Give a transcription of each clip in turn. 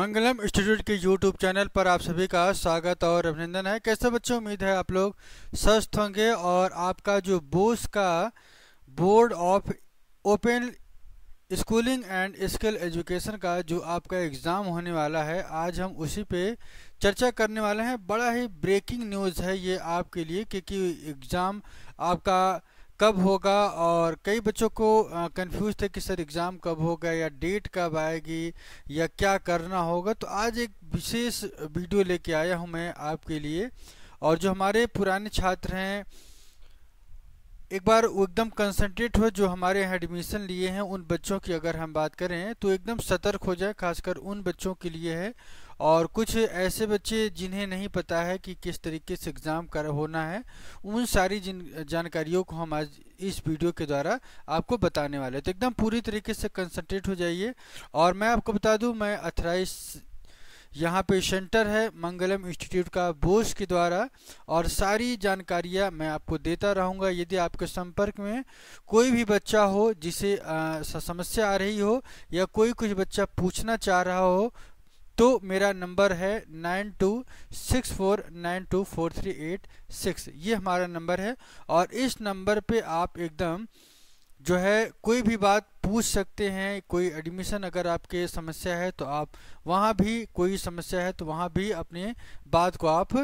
मंगलम institute के YouTube channel पर आप सभी का स्वागत और अभिनंदन है कैसे बच्चों उम्मीद है आप लोग स्वस्थ होंगे और आपका जो बोस का board of open schooling and skill education का जो आपका एग्ज़ाम होने वाला है आज हम उसी पे चर्चा करने वाले हैं बड़ा ही ब्रेकिंग न्यूज़ है ये आपके लिए क्योंकि एग्ज़ाम आपका कब होगा और कई बच्चों को कंफ्यूज थे कि सर एग्ज़ाम कब होगा या डेट कब आएगी या क्या करना होगा तो आज एक विशेष वीडियो लेके आया हूँ मैं आपके लिए और जो हमारे पुराने छात्र हैं एक बार एकदम कंसंट्रेट हो जो हमारे यहाँ एडमिशन लिए हैं उन बच्चों की अगर हम बात करें तो एकदम सतर्क हो जाए खासकर उन बच्चों के लिए है और कुछ ऐसे बच्चे जिन्हें नहीं पता है कि किस तरीके से एग्ज़ाम कर होना है उन सारी जिन जानकारियों को हम आज इस वीडियो के द्वारा आपको बताने वाले हैं तो एकदम पूरी तरीके से कंसंट्रेट हो जाइए और मैं आपको बता दूं मैं अथराइज यहाँ पे सेंटर है मंगलम इंस्टीट्यूट का बोस के द्वारा और सारी जानकारियाँ मैं आपको देता रहूँगा यदि आपके संपर्क में कोई भी बच्चा हो जिसे आ, समस्या आ रही हो या कोई कुछ बच्चा पूछना चाह रहा हो तो मेरा नंबर है nine two six four nine two four three eight six ये हमारा नंबर है और इस नंबर पे आप एकदम जो है कोई भी बात पूछ सकते हैं कोई एडमिशन अगर आपके समस्या है तो आप वहाँ भी कोई समस्या है तो वहाँ भी अपने बात को आप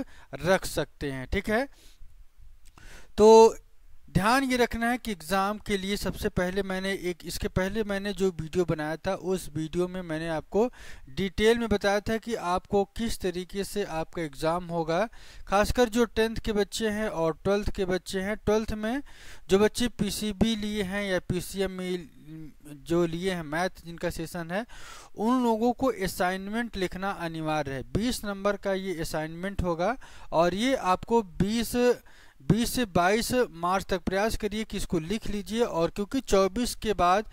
रख सकते हैं ठीक है तो ध्यान ये रखना है कि एग्ज़ाम के लिए सबसे पहले मैंने एक इसके पहले मैंने जो वीडियो बनाया था उस वीडियो में मैंने आपको डिटेल में बताया था कि आपको किस तरीके से आपका एग्ज़ाम होगा खासकर जो टेंथ के बच्चे हैं और ट्वेल्थ के बच्चे हैं ट्वेल्थ में जो बच्चे पीसीबी लिए हैं या पीसीएमई जो लिए हैं मैथ जिनका सेशन है उन लोगों को असाइनमेंट लिखना अनिवार्य है बीस नंबर का ये असाइनमेंट होगा और ये आपको बीस 20... 20 से 22 मार्च तक प्रयास करिए कि इसको लिख लीजिए और क्योंकि 24 के बाद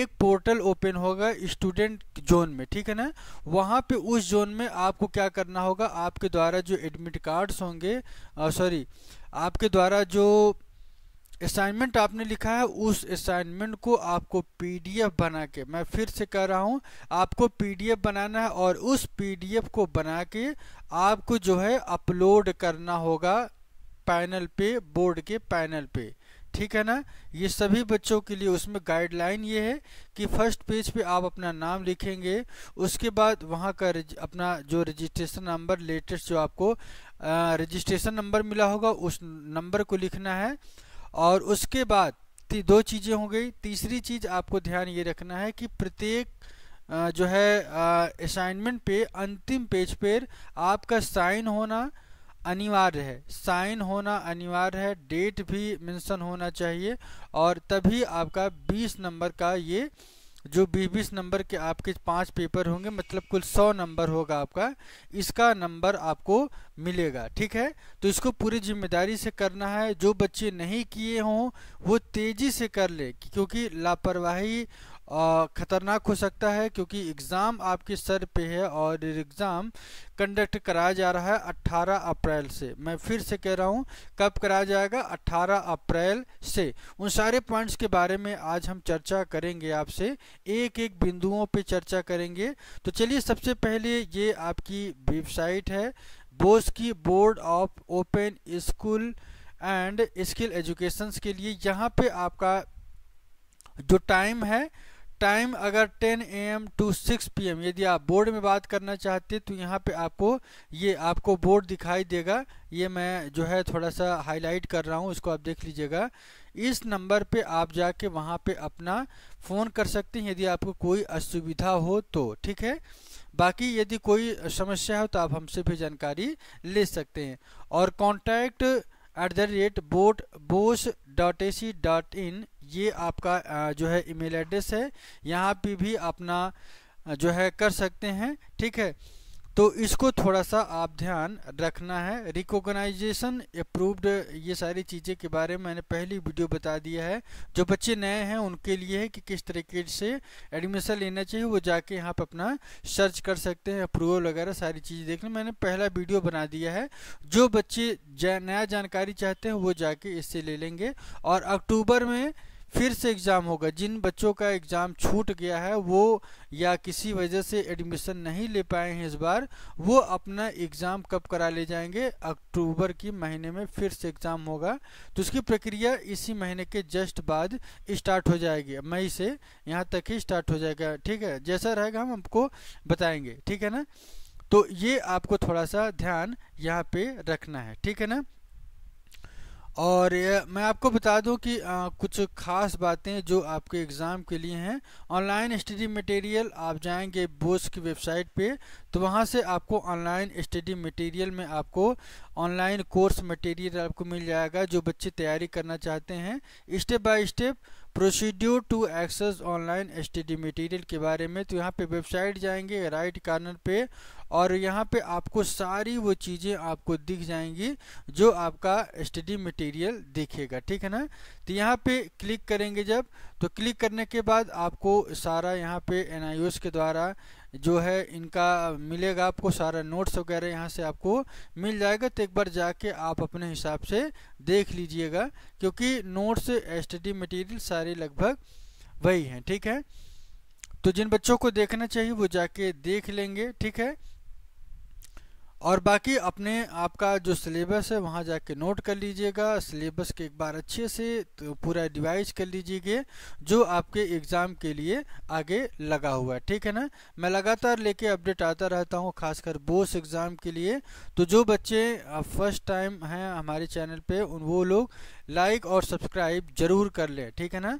एक पोर्टल ओपन होगा स्टूडेंट जोन में ठीक है ना वहाँ पे उस जोन में आपको क्या करना होगा आपके द्वारा जो एडमिट कार्ड्स होंगे सॉरी आपके द्वारा जो असाइनमेंट आपने लिखा है उस असाइनमेंट को आपको पीडीएफ बना के मैं फिर से कह रहा हूँ आपको पीडीएफ बनाना है और उस पीडीएफ को बना के आपको जो है अपलोड करना होगा पैनल पे बोर्ड के पैनल पे ठीक है ना ये सभी बच्चों के लिए उसमें गाइडलाइन ये है कि फर्स्ट पेज पे आप अपना नाम लिखेंगे उसके बाद वहाँ का अपना जो रजिस्ट्रेशन नंबर लेटेस्ट जो आपको रजिस्ट्रेशन नंबर मिला होगा उस नंबर को लिखना है और उसके बाद दो चीज़ें हो गई तीसरी चीज़ आपको ध्यान ये रखना है कि प्रत्येक जो है असाइनमेंट पे अंतिम पेज पर आपका साइन होना अनिवार्य है साइन होना अनिवार्य है डेट भी मेंशन होना चाहिए और तभी आपका 20 नंबर का ये जो बीस बीस नंबर के आपके पांच पेपर होंगे मतलब कुल सौ नंबर होगा आपका इसका नंबर आपको मिलेगा ठीक है तो इसको पूरी जिम्मेदारी से करना है जो बच्चे नहीं किए हों वो तेज़ी से कर ले क्योंकि लापरवाही ख़तरनाक हो सकता है क्योंकि एग्ज़ाम आपके सर पे है और एग्ज़ाम कंडक्ट कराया जा रहा है 18 अप्रैल से मैं फिर से कह रहा हूँ कब कराया जाएगा 18 अप्रैल से उन सारे पॉइंट्स के बारे में आज हम चर्चा करेंगे आपसे एक एक बिंदुओं पे चर्चा करेंगे तो चलिए सबसे पहले ये आपकी वेबसाइट है बोस की board of open school and skill educations के लिए यहाँ पे आपका जो टाइम है टाइम अगर 10 एम टू 6 पीएम यदि आप बोर्ड में बात करना चाहते तो यहाँ पे आपको ये आपको बोर्ड दिखाई देगा ये मैं जो है थोड़ा सा हाईलाइट कर रहा हूँ इसको आप देख लीजिएगा इस नंबर पे आप जाके वहाँ पे अपना फ़ोन कर सकते हैं यदि आपको कोई असुविधा हो तो ठीक है बाकी यदि कोई समस्या हो तो आप हमसे भी जानकारी ले सकते हैं और contact at the rate boat BOSSE dot A C dot in ये आपका जो है ईमेल एड्रेस है यहाँ पे भी अपना जो है कर सकते हैं ठीक है तो इसको थोड़ा सा आप ध्यान रखना है रिकॉग्नाइजेशन अप्रूव्ड ये सारी चीज़ें के बारे में मैंने पहली वीडियो बता दिया है जो बच्चे नए हैं उनके लिए है कि किस तरीके से एडमिशन लेना चाहिए वो जाके यहाँ पर अपना सर्च कर सकते हैं अप्रूवल वगैरह सारी चीज़ें देख लें मैंने पहला वीडियो बना दिया है जो बच्चे जा, नया जानकारी चाहते हैं वो जाके इससे ले लेंगे और अक्टूबर में फिर से एग्ज़ाम होगा जिन बच्चों का एग्ज़ाम छूट गया है वो या किसी वजह से एडमिशन नहीं ले पाए हैं इस बार वो अपना एग्ज़ाम कब करा ले जाएंगे अक्टूबर की महीने में फिर से एग्ज़ाम होगा तो उसकी प्रक्रिया इसी महीने के जस्ट बाद स्टार्ट हो जाएगी मई से यहाँ तक ही स्टार्ट हो जाएगा ठीक है जैसा रहेगा हम आपको बताएंगे ठीक है ना तो ये आपको थोड़ा सा ध्यान यहाँ पे रखना है ठीक है ना और मैं आपको बता दूं कि आ, कुछ ख़ास बातें जो आपके एग्ज़ाम के लिए हैं ऑनलाइन स्टडी मटेरियल आप जाएंगे बोस की वेबसाइट पे तो वहाँ से आपको ऑनलाइन स्टडी मटेरियल में आपको ऑनलाइन कोर्स मटेरियल आपको मिल जाएगा जो बच्चे तैयारी करना चाहते हैं step by step procedure to access online study material के बारे में तो यहाँ पे वेबसाइट जाएंगे राइट कार्नर पे और यहाँ पे आपको सारी वो चीज़ें आपको दिख जाएंगी जो आपका स्टडी मटेरियल दिखेगा ठीक है ना तो यहाँ पे क्लिक करेंगे जब तो क्लिक करने के बाद आपको सारा यहाँ पे एन के द्वारा जो है इनका मिलेगा आपको सारा नोट्स वगैरह यहाँ से आपको मिल जाएगा तो एक बार जाके आप अपने हिसाब से देख लीजिएगा क्योंकि नोट्स स्टडी मटेरियल सारे लगभग वही हैं ठीक है तो जिन बच्चों को देखना चाहिए वो जाके देख लेंगे ठीक है और बाकी अपने आपका जो सिलेबस है वहाँ जाके नोट कर लीजिएगा सिलेबस के एक बार अच्छे से तो पूरा रिवाइज कर लीजिएगा जो आपके एग्ज़ाम के लिए आगे लगा हुआ है ठीक है ना मैं लगातार लेके अपडेट आता रहता हूँ खासकर बोस एग्ज़ाम के लिए तो जो बच्चे फर्स्ट टाइम हैं हमारे चैनल पे उन वो लोग लाइक और सब्सक्राइब ज़रूर कर लें ठीक है ना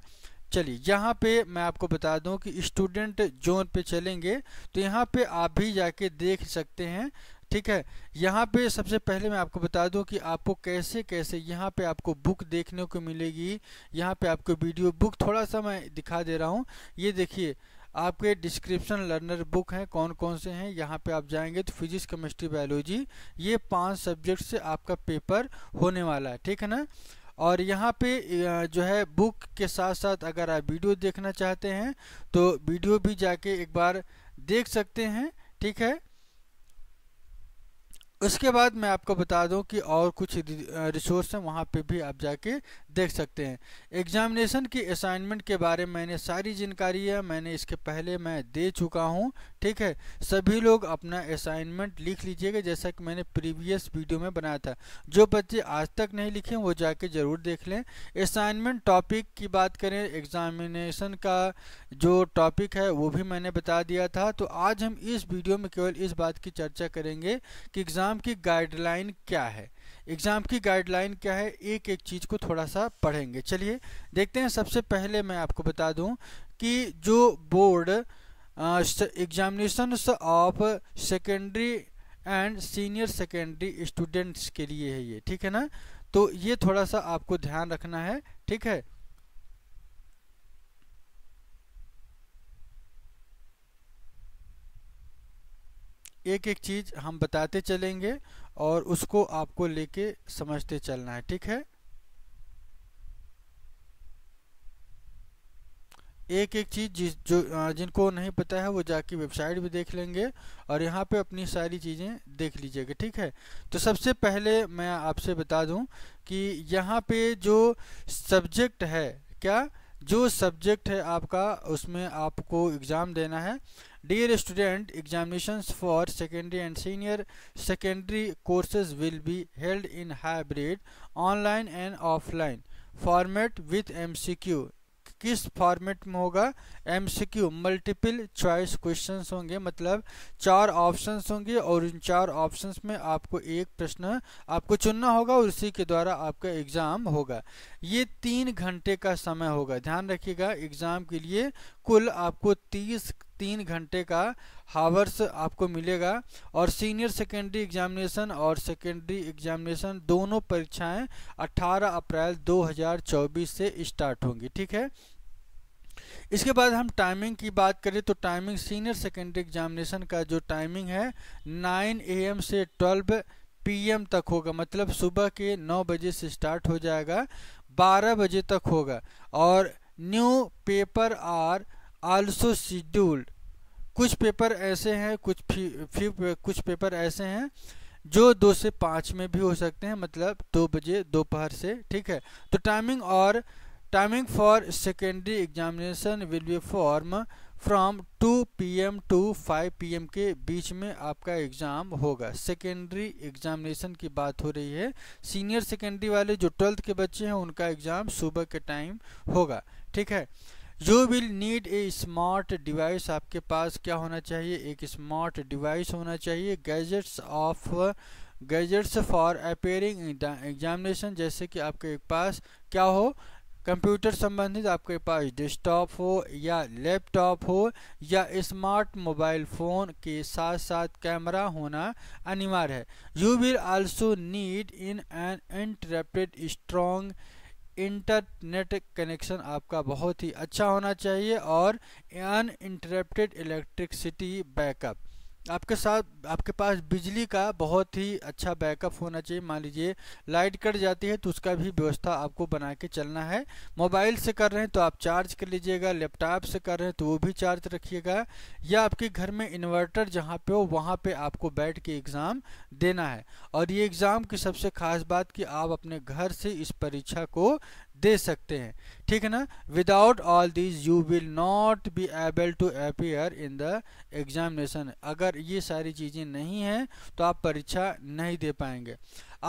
चलिए यहाँ पे मैं आपको बता दूँ कि स्टूडेंट जोन पे चलेंगे तो यहाँ पे आप भी जाके देख सकते हैं ठीक है यहाँ पे सबसे पहले मैं आपको बता दूँ कि आपको कैसे कैसे यहाँ पे आपको बुक देखने को मिलेगी यहाँ पे आपको वीडियो बुक थोड़ा सा मैं दिखा दे रहा हूँ ये देखिए आपके डिस्क्रिप्शन लर्नर बुक हैं कौन कौन से हैं यहाँ पे आप जाएंगे तो फिजिक्स केमिस्ट्री बायोलॉजी ये पांच सब्जेक्ट से आपका पेपर होने वाला है ठीक है ना और यहाँ पे जो है बुक के साथ साथ अगर आप वीडियो देखना चाहते हैं तो वीडियो भी जाके एक बार देख सकते हैं ठीक है उसके बाद मैं आपको बता दूं कि और कुछ रिसोर्स हैं वहाँ पे भी आप जाके देख सकते हैं एग्जामिनेशन की असाइनमेंट के बारे में मैंने सारी जानकारी है मैंने इसके पहले मैं दे चुका हूँ ठीक है सभी लोग अपना असाइनमेंट लिख लीजिएगा जैसा कि मैंने प्रीवियस वीडियो में बनाया था जो बच्चे आज तक नहीं लिखे वो जाके ज़रूर देख लें असाइनमेंट टॉपिक की बात करें एग्जामिनेशन का जो टॉपिक है वो भी मैंने बता दिया था तो आज हम इस वीडियो में केवल इस बात की चर्चा करेंगे कि एग्ज़ाम एग्ज़ाम की गाइडलाइन क्या है एग्ज़ाम की गाइडलाइन क्या है एक एक चीज़ को थोड़ा सा पढ़ेंगे चलिए देखते हैं सबसे पहले मैं आपको बता दूं कि जो board examination of secondary and senior secondary students के लिए है ये ठीक है ना तो ये थोड़ा सा आपको ध्यान रखना है ठीक है एक एक चीज़ हम बताते चलेंगे और उसको आपको लेके समझते चलना है ठीक है एक एक चीज़ जिस जो जिनको नहीं पता है वो जाके वेबसाइट भी देख लेंगे और यहाँ पे अपनी सारी चीज़ें देख लीजिएगा ठीक है तो सबसे पहले मैं आपसे बता दूँ कि यहाँ पे जो सब्जेक्ट है क्या जो सब्जेक्ट है आपका उसमें आपको एग्ज़ाम देना है Dear student, examinations for secondary and senior secondary courses will be held in hybrid online and offline format with MCQ. किस फॉर्मेट में होगा M C Q multiple choice question होंगे मतलब चार ऑप्शन होंगे और उन चार ऑप्शन में आपको एक प्रश्न आपको चुनना होगा और उसी के द्वारा आपका एग्ज़ाम होगा ये तीन घंटे का समय होगा ध्यान रखिएगा एग्ज़ाम के लिए कुल आपको तीस तीन घंटे का हावर्स आपको मिलेगा और सीनियर सेकेंडरी एग्जामिनेशन और सेकेंडरी एग्जामिनेशन दोनों परीक्षाएं 18 अप्रैल 2024 से स्टार्ट होंगी ठीक है इसके बाद हम टाइमिंग की बात करें तो टाइमिंग सीनियर सेकेंडरी एग्जामिनेशन का जो टाइमिंग है 9 एम से 12 पीएम तक होगा मतलब सुबह के 9 बजे से स्टार्ट हो जाएगा 12 बजे तक होगा और new paper are also scheduled कुछ पेपर ऐसे हैं कुछ फ्यू कुछ पेपर ऐसे हैं जो दो से पाँच में भी हो सकते हैं मतलब दो बजे दोपहर से ठीक है तो टाइमिंग और timing for secondary examination will be form from 2 PM to 5 PM के बीच में आपका एग्ज़ाम होगा सेकेंडरी एग्जामिनेशन की बात हो रही है सीनियर सेकेंडरी वाले जो ट्वेल्थ के बच्चे हैं उनका एग्ज़ाम सुबह के टाइम होगा ठीक है you will need a smart device आपके पास क्या होना चाहिए एक स्मार्ट डिवाइस होना चाहिए gadgets of gadgets for appearing examination जैसे कि आपके पास क्या हो कंप्यूटर संबंधित आपके पास डेस्कटॉप हो या लैपटॉप हो या स्मार्ट मोबाइल फ़ोन के साथ साथ कैमरा होना अनिवार्य है you will also need in an interpret strong internet connection आपका बहुत ही अच्छा होना चाहिए और अन इंटरप्टेड इलेक्ट्रिकसिटी बैकअप आपके साथ आपके पास बिजली का बहुत ही अच्छा बैकअप होना चाहिए मान लीजिए लाइट कट जाती है तो उसका भी व्यवस्था आपको बना के चलना है मोबाइल से कर रहे हैं तो आप चार्ज कर लीजिएगा लैपटॉप से कर रहे हैं तो वो भी चार्ज रखिएगा या आपके घर में इन्वर्टर जहाँ पे हो वहाँ पे आपको बैठ के एग्ज़ाम देना है और ये एग्ज़ाम की सबसे खास बात कि आप अपने घर से इस परीक्षा को दे सकते हैं ठीक है ना without all this you will not be able to appear in the examination अगर ये सारी चीज़ें नहीं हैं तो आप परीक्षा नहीं दे पाएंगे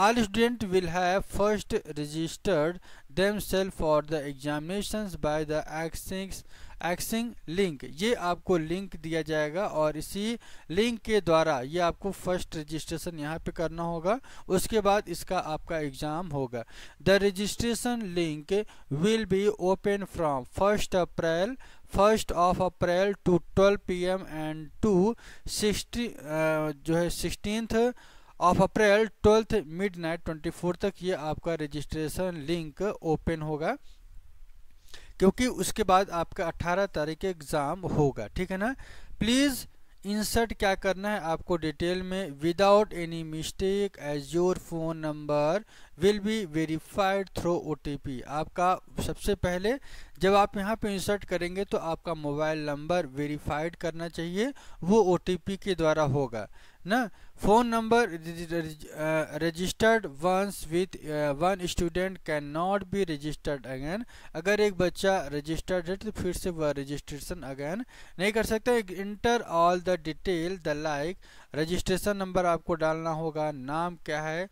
all student will have first registered themselves for the examination by the एक्सिक्स एक्सिंग लिंक ये आपको लिंक दिया जाएगा और इसी लिंक के द्वारा ये आपको फर्स्ट रजिस्ट्रेशन यहाँ पे करना होगा उसके बाद इसका आपका एग्ज़ाम होगा the registration link will be open from first April first of April to twelve P M and to sixty जो है sixteenth of April twelfth midnight twenty तक ये आपका रजिस्ट्रेशन लिंक ओपन होगा क्योंकि उसके बाद आपका अट्ठारह तारीख एग्ज़ाम होगा ठीक है ना प्लीज़ इंसर्ट क्या करना है आपको डिटेल में without any mistake as your phone number will be verified through O आपका सबसे पहले जब आप यहां पे इंसर्ट करेंगे तो आपका मोबाइल नंबर वेरीफाइड करना चाहिए वो ओ के द्वारा होगा ना phone number registered once with one student can not be registered again अगर एक बच्चा रजिस्टर्ड है तो फिर से वह रजिस्ट्रेशन अगेन नहीं कर सकते enter all the detail the like registration number आपको डालना होगा नाम क्या है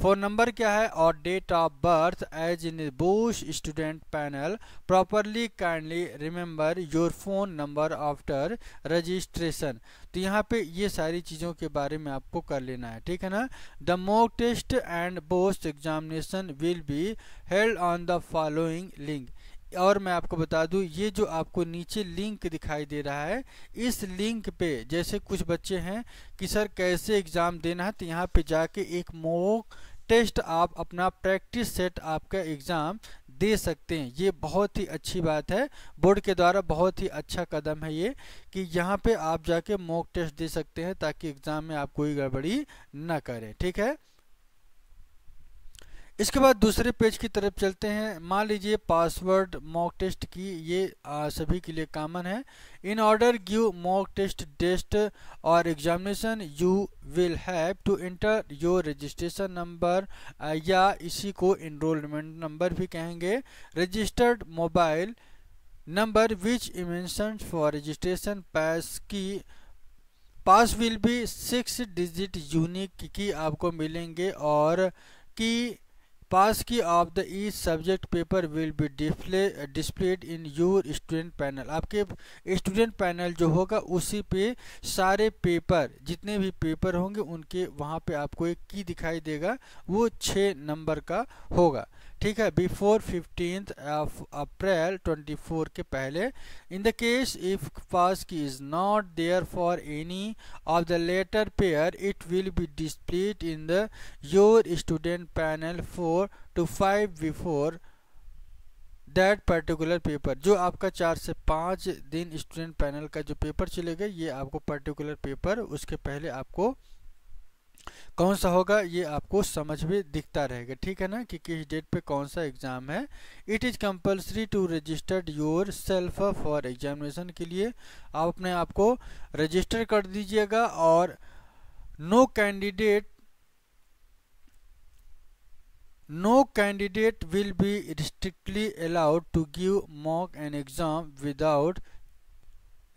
फ़ोन नंबर क्या है और date of birth as in bush student panel properly kindly remember your phone number after registration तो यहाँ पे ये सारी चीज़ों के बारे में आपको कर लेना है ठीक है ना the mock test and post examination will be held on the following link और मैं आपको बता दूं ये जो आपको नीचे लिंक दिखाई दे रहा है इस लिंक पे जैसे कुछ बच्चे हैं कि सर कैसे एग्ज़ाम देना है तो यहाँ पे जाके एक मोक टेस्ट आप अपना प्रैक्टिस सेट आपका एग्ज़ाम दे सकते हैं ये बहुत ही अच्छी बात है बोर्ड के द्वारा बहुत ही अच्छा कदम है ये कि यहाँ पे आप जाके मॉक टेस्ट दे सकते हैं ताकि एग्ज़ाम में आप कोई गड़बड़ी ना करें ठीक है इसके बाद दूसरे पेज की तरफ चलते हैं मान लीजिए पासवर्ड मॉक टेस्ट की ये आ, सभी के लिए कॉमन है in order give mock test test और examination you will have to enter your registration number या इसी को इनरोलमेंट नंबर भी कहेंगे registered mobile number which mention for registration pass key pass will भी सिक्स डिजिट यूनिक की आपको मिलेंगे और key pass key of the e subject paper will be display displayed in your student panel आपके student panel जो होगा उसी पे सारे पेपर जितने भी पेपर होंगे उनके वहाँ पे आपको एक की दिखाई देगा वो छः नंबर का होगा ठीक है बिफोर फिफ्टीन ऑफ अप्रैल 24 के पहले in the case if pass key is not there for any of the letter pair it will be displayed in the your student panel four to five before that particular paper जो आपका चार से पाँच दिन student panel का जो paper चलेगा ये आपको पर्टिकुलर पेपर उसके पहले आपको कौन सा होगा ये आपको समझ में दिखता रहेगा ठीक है ना कि किस डेट पे कौन सा एग्ज़ाम है it is compulsory to registered yourself for examination के लिए आप अपने आप को रजिस्टर कर दीजिएगा और no candidate no candidate will be strictly allowed to give mock an exam without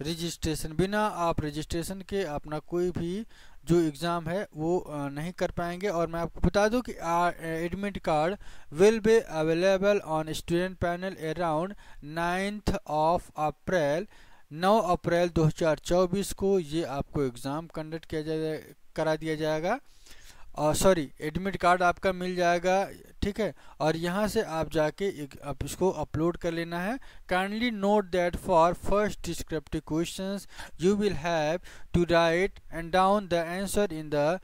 registration बिना आप रजिस्ट्रेशन के अपना कोई भी जो एग्ज़ाम है वो नहीं कर पाएंगे और मैं आपको बता दूं कि admit card will be available on student panel around ninth of April 9 April 2024 को ये आपको एग्ज़ाम कंडक्ट किया जाए करा दिया जाएगा सॉरी एडमिट कार्ड आपका मिल जाएगा ठीक है और यहाँ से आप जाके एक, आप इसको अपलोड कर लेना है kindly note that for first descriptive question you will have to write and down the answer in the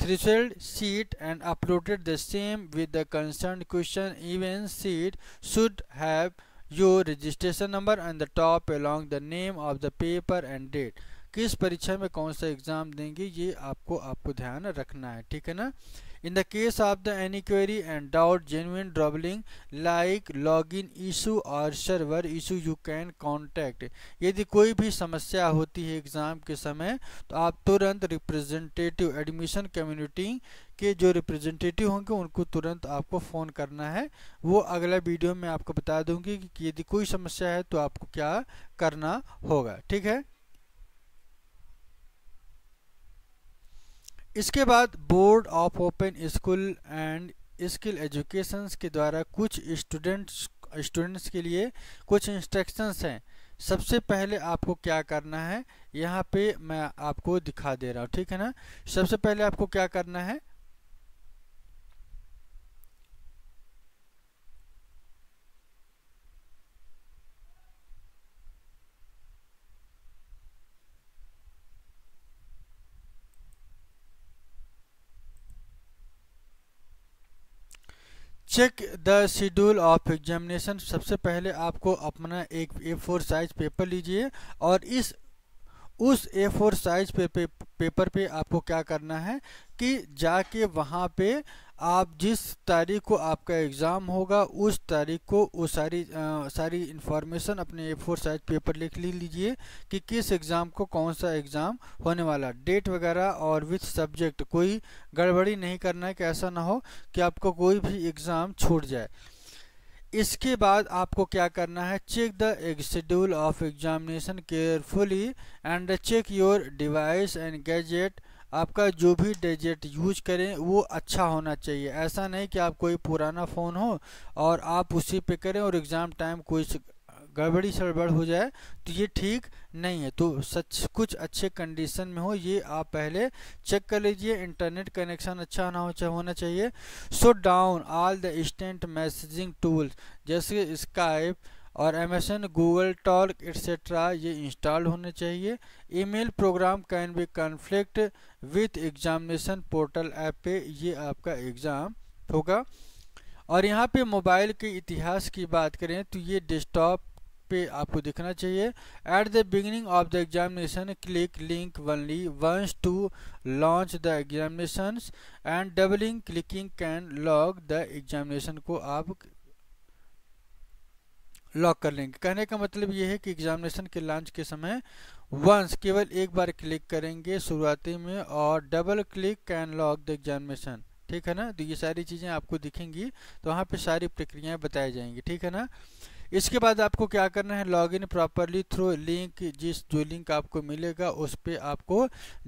थ्रिसल्ड sheet and uploaded the same with the concern question even sheet should have your registration number and the top along the name of the paper and date किस परीक्षा में कौन सा exam देंगे ये आपको आपको ध्यान रखना है ठीक है ना in the case of the any query and doubt genuine troubling like log in issue और server issue you can contact यदि कोई भी समस्या होती है एग्ज़ाम के समय तो आप तुरंत रिप्रेजेंटेटिव एडमिशन कम्युनिटी के जो रिप्रेजेंटेटिव होंगे उनको तुरंत आपको फ़ोन करना है वो अगला वीडियो में आपको बता दूंगी कि यदि कोई समस्या है तो आपको क्या करना होगा ठीक है इसके बाद board of open school and skill education के द्वारा कुछ स्टूडेंट्स स्टूडेंट्स के लिए कुछ इंस्ट्रक्शंस हैं सबसे पहले आपको क्या करना है यहाँ पे मैं आपको दिखा दे रहा हूँ ठीक है ना सबसे पहले आपको क्या करना है check the schedule of examination सबसे पहले आपको अपना एक ए फोर साइज पेपर लीजिए और इस उस ए फोर साइज पेपर पे आपको क्या करना है कि जाके वहाँ पे आप जिस तारीख को आपका एग्ज़ाम होगा उस तारीख को वो सारी आ, सारी इन्फॉर्मेशन अपने ए फोर साइज पेपर लिख लीजिए कि किस एग्ज़ाम को कौन सा एग्ज़ाम होने वाला डेट वगैरह और विथ सब्जेक्ट कोई गड़बड़ी नहीं करना है कि ऐसा ना हो कि आपको कोई भी एग्ज़ाम छूट जाए इसके बाद आपको क्या करना है check the schedule of examination carefully and check your device and gadget आपका जो भी डेजेट यूज करें वो अच्छा होना चाहिए ऐसा नहीं कि आप कोई पुराना फ़ोन हो और आप उसी पे करें और एग्ज़ाम टाइम कोई गड़बड़ी सड़बड़ हो जाए तो ये ठीक नहीं है तो सच कुछ अच्छे कंडीशन में हो ये आप पहले चेक कर लीजिए इंटरनेट कनेक्शन अच्छा ना हो चाहे होना चाहिए so down all the instant messaging tools जैसे स्काइप और एमेसन गूगल टॉल एट्सेट्रा ये इंस्टॉल होने चाहिए email program can be conflict with examination portal app पे ये आपका एग्ज़ाम होगा और यहाँ पे मोबाइल के इतिहास की बात करें तो ये डेस्कटॉप पे आपको दिखना चाहिए at the beginning of the examination click link only once to launch the examination and doubling clicking can log the examination को आप लॉक कर लेंगे कहने का मतलब ये है कि एग्जामिनेशन के लॉन्च के समय वंस केवल एक बार क्लिक करेंगे शुरुआती में और double click can lock the examination ठीक है ना तो ये सारी चीज़ें आपको दिखेंगी तो वहाँ पे सारी प्रक्रियाएं बताई जाएंगी ठीक है ना इसके बाद आपको क्या करना है log in properly through link जिस जो लिंक आपको मिलेगा उस पर आपको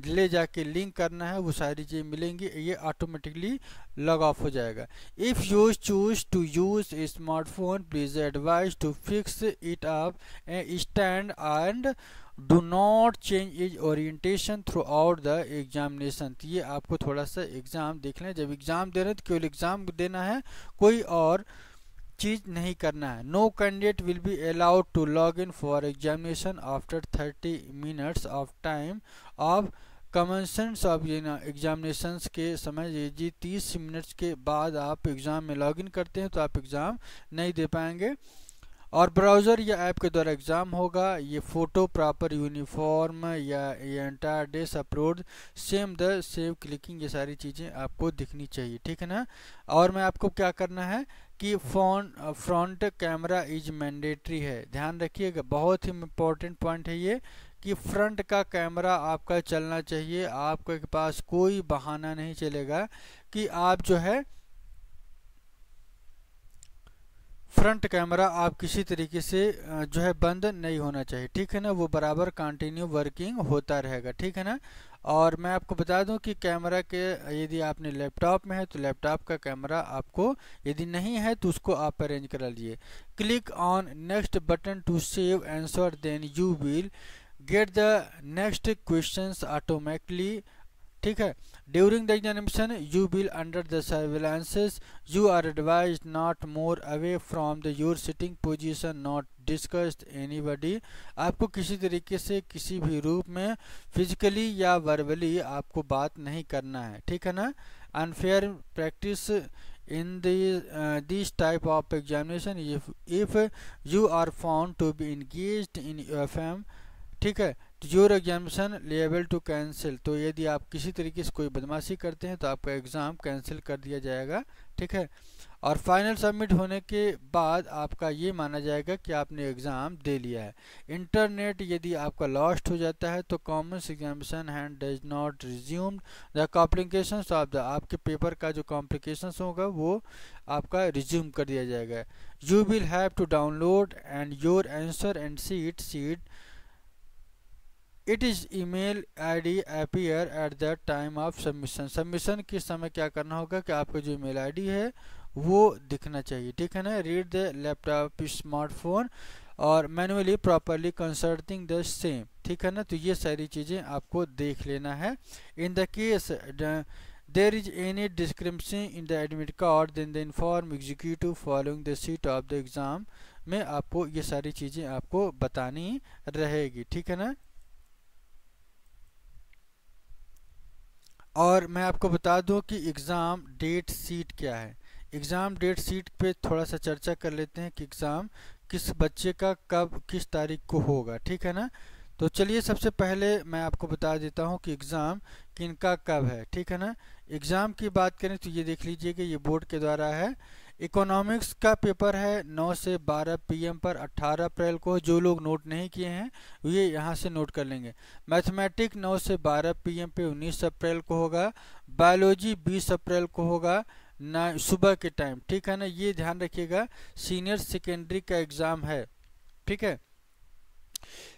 ले जाके लिंक करना है वो सारी चीज़ें मिलेंगी ये ऑटोमेटिकली लॉग ऑफ हो जाएगा if you choose to use smartphone please advise to fix it up stand and do not change is orientation throughout the examination ये आपको थोड़ा सा एग्ज़ाम देख लें जब एग्ज़ाम दे रहे हैं तो केवल एग्ज़ाम देना है कोई और चीज नहीं करना है no candidate will be allowed to log in for examination after thirty minutes of time of commencement of examination के समय जी तीस मिनट्स के बाद आप एग्ज़ाम में लॉग इन करते हैं तो आप एग्ज़ाम नहीं दे पाएंगे और ब्राउज़र या ऐप के द्वारा एग्ज़ाम होगा ये फ़ोटो प्रॉपर यूनिफॉर्म या ये entire dress upload same the save clicking ये सारी चीज़ें आपको दिखनी चाहिए ठीक है ना और मैं आपको क्या करना है कि phone front camera is mandatory है ध्यान रखिएगा बहुत ही इम्पोर्टेंट पॉइंट है ये कि फ्रंट का कैमरा आपका चलना चाहिए आपके पास कोई बहाना नहीं चलेगा कि आप जो है फ्रंट कैमरा आप किसी तरीके से जो है बंद नहीं होना चाहिए ठीक है ना वो बराबर कंटिन्यू वर्किंग होता रहेगा ठीक है ना और मैं आपको बता दूं कि कैमरा के यदि आपने लैपटॉप में है तो लैपटॉप का कैमरा आपको यदि नहीं है तो उसको आप अरेंज करा लिए click on next button to save answer then you will get the next questions automatically ठीक है during the examination you will under the surveillances you are advise not more away from the your sitting position not discussed anybody आपको किसी तरीके से किसी भी रूप में फिजिकली या वर्बली आपको बात नहीं करना है ठीक है ना unfair practice in this type of examination if you are found to be engage in you engaged ठीक है your examination liable to cancel तो यदि आप किसी तरीके से कोई बदमाशी करते हैं तो आपका एग्ज़ाम कैंसिल कर दिया जाएगा ठीक है और फाइनल सबमिट होने के बाद आपका ये माना जाएगा कि आपने एग्ज़ाम दे लिया है इंटरनेट यदि आपका लॉस्ट हो जाता है तो commons examination hand does not resume the complication of the आपके पेपर का जो कॉम्प्लिकेशन होगा वो आपका रिज्यूम कर दिया जाएगा you will have to download and your answer and sheet sheet it is e mail I D appear at the time of submission submission के समय क्या करना होगा कि आपका जो ईमेल डी है वो दिखना चाहिए ठीक है ना रीड द लैपटॉप स्मार्टफोन और manually properly consulting the same ठीक है ना तो ये सारी चीज़ें आपको देख लेना है in the case there is any discrepancy in the admit card then the inform executive following the seat of the exam में आपको ये सारी चीज़ें आपको बतानी रहेगी ठीक है ना और मैं आपको बता दूं कि एग्ज़ाम डेट सीट क्या है एग्ज़ाम डेट सीट पे थोड़ा सा चर्चा कर लेते हैं कि एग्ज़ाम किस बच्चे का कब किस तारीख को होगा ठीक है ना तो चलिए सबसे पहले मैं आपको बता देता हूँ कि एग्ज़ाम किनका कब है ठीक है ना एग्ज़ाम की बात करें तो ये देख लीजिए कि ये बोर्ड के द्वारा है इकोनॉमिक्स का पेपर है 9 से 12 पीएम पर 18 अप्रैल को जो लोग नोट नहीं किए हैं ये यहाँ से नोट कर लेंगे मैथमेटिक 9 से 12 पीएम पे 19 अप्रैल को होगा बायोलॉजी 20 अप्रैल को होगा ना सुबह के टाइम ठीक है ना ये ध्यान रखिएगा सीनियर सेकेंडरी का एग्ज़ाम है ठीक है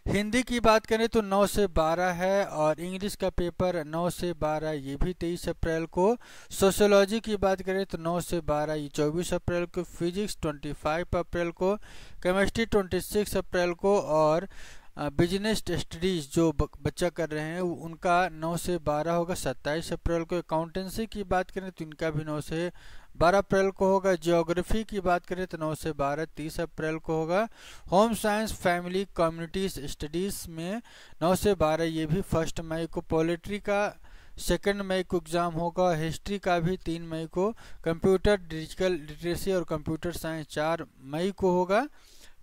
हिंदी की बात करें तो 9 से 12 है और इंग्लिश का पेपर 9 से 12 ये भी 23 अप्रैल को सोशियोलॉजी की बात करें तो 9 से 12 ये 24 अप्रैल को फिजिक्स 25 अप्रैल को केमिस्ट्री 26 अप्रैल को और बिजनेस स्टडीज़ जो बच्चा कर रहे हैं उनका 9 से 12 होगा 27 अप्रैल को अकाउंटेंसी की बात करें तो इनका भी 9 से बारह अप्रैल को होगा जियोग्राफी की बात करें तो नौ से बारह तीस अप्रैल को होगा home science family communities studies में नौ से बारह ये भी फर्स्ट मई को पोलिट्री का सेकेंड मई को एग्ज़ाम होगा हिस्ट्री का भी तीन मई को कंप्यूटर डिजिटल लिटरेसी और कंप्यूटर साइंस चार मई को होगा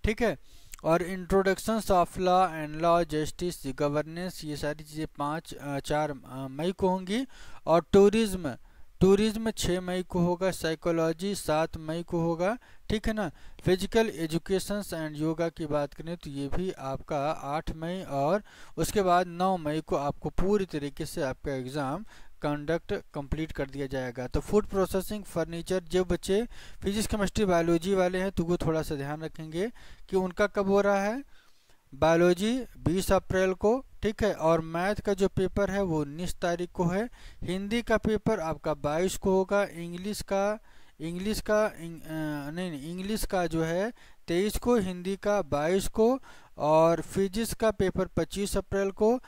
ठीक है और introduction of law and law justice governance ये सारी चीज़ें पाँच चार मई को होंगी और टूरिज़्म टूरिज्म छः मई को होगा साइकोलॉजी सात मई को होगा ठीक है ना फिजिकल एजुकेशन एंड योगा की बात करें तो ये भी आपका आठ मई और उसके बाद नौ मई को आपको पूरी तरीके से आपका एग्ज़ाम कंडक्ट कंप्लीट कर दिया जाएगा तो फूड प्रोसेसिंग फर्नीचर जो बच्चे फिजिक्स केमिस्ट्री बायोलॉजी वाले हैं तो वो थोड़ा सा ध्यान रखेंगे कि उनका कब हो रहा है बायोलॉजी 20 अप्रैल को ठीक है और मैथ का जो पेपर है वो उन्नीस तारीख को है हिंदी का पेपर आपका बाईस को होगा इंग्लिश का इंग्लिश का इंग, नहीं इंग्लिश का जो है तेईस को हिंदी का बाईस को और फिजिक्स का पेपर पच्चीस अप्रैल को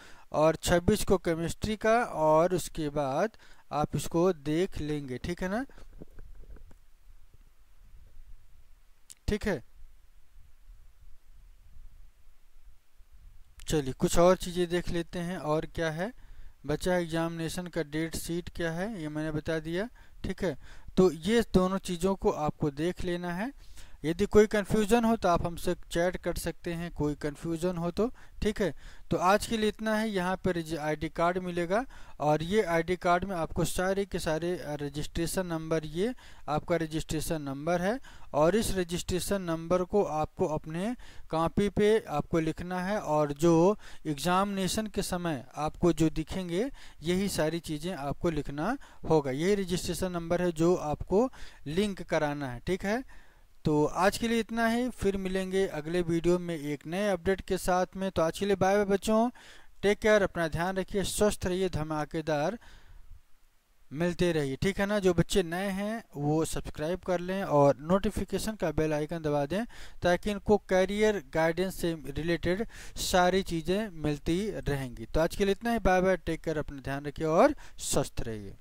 और छब्बीस को केमिस्ट्री का और उसके बाद आप इसको देख लेंगे ठीक है ना ठीक है चलिए कुछ और चीज़ें देख लेते हैं और क्या है बचा एग्जामिनेशन का डेट शीट क्या है ये मैंने बता दिया ठीक है तो ये दोनों चीज़ों को आपको देख लेना है यदि कोई कन्फ्यूज़न हो तो आप हमसे चैट कर सकते हैं कोई कन्फ्यूज़न हो तो ठीक है तो आज के लिए इतना है यहाँ पर आईडी कार्ड मिलेगा और ये आईडी कार्ड में आपको सारे के सारे रजिस्ट्रेशन नंबर ये आपका रजिस्ट्रेशन नंबर है और इस रजिस्ट्रेशन नंबर को आपको अपने कॉपी पे आपको लिखना है और जो एग्ज़ामिनेशन के समय आपको जो दिखेंगे यही सारी चीज़ें आपको लिखना होगा यही रजिस्ट्रेशन नंबर है जो आपको लिंक कराना है ठीक है तो आज के लिए इतना ही फिर मिलेंगे अगले वीडियो में एक नए अपडेट के साथ में तो आज के लिए बाय बाय बच्चों टेक केयर अपना ध्यान रखिए स्वस्थ रहिए धमाकेदार मिलते रहिए ठीक है ना जो बच्चे नए हैं वो सब्सक्राइब कर लें और नोटिफिकेशन का बेल आइकन दबा दें ताकि इनको कैरियर गाइडेंस से रिलेटेड सारी चीज़ें मिलती रहेंगी तो आज के लिए इतना ही बाय बाय टेक केयर अपना ध्यान रखिए और स्वस्थ रहिए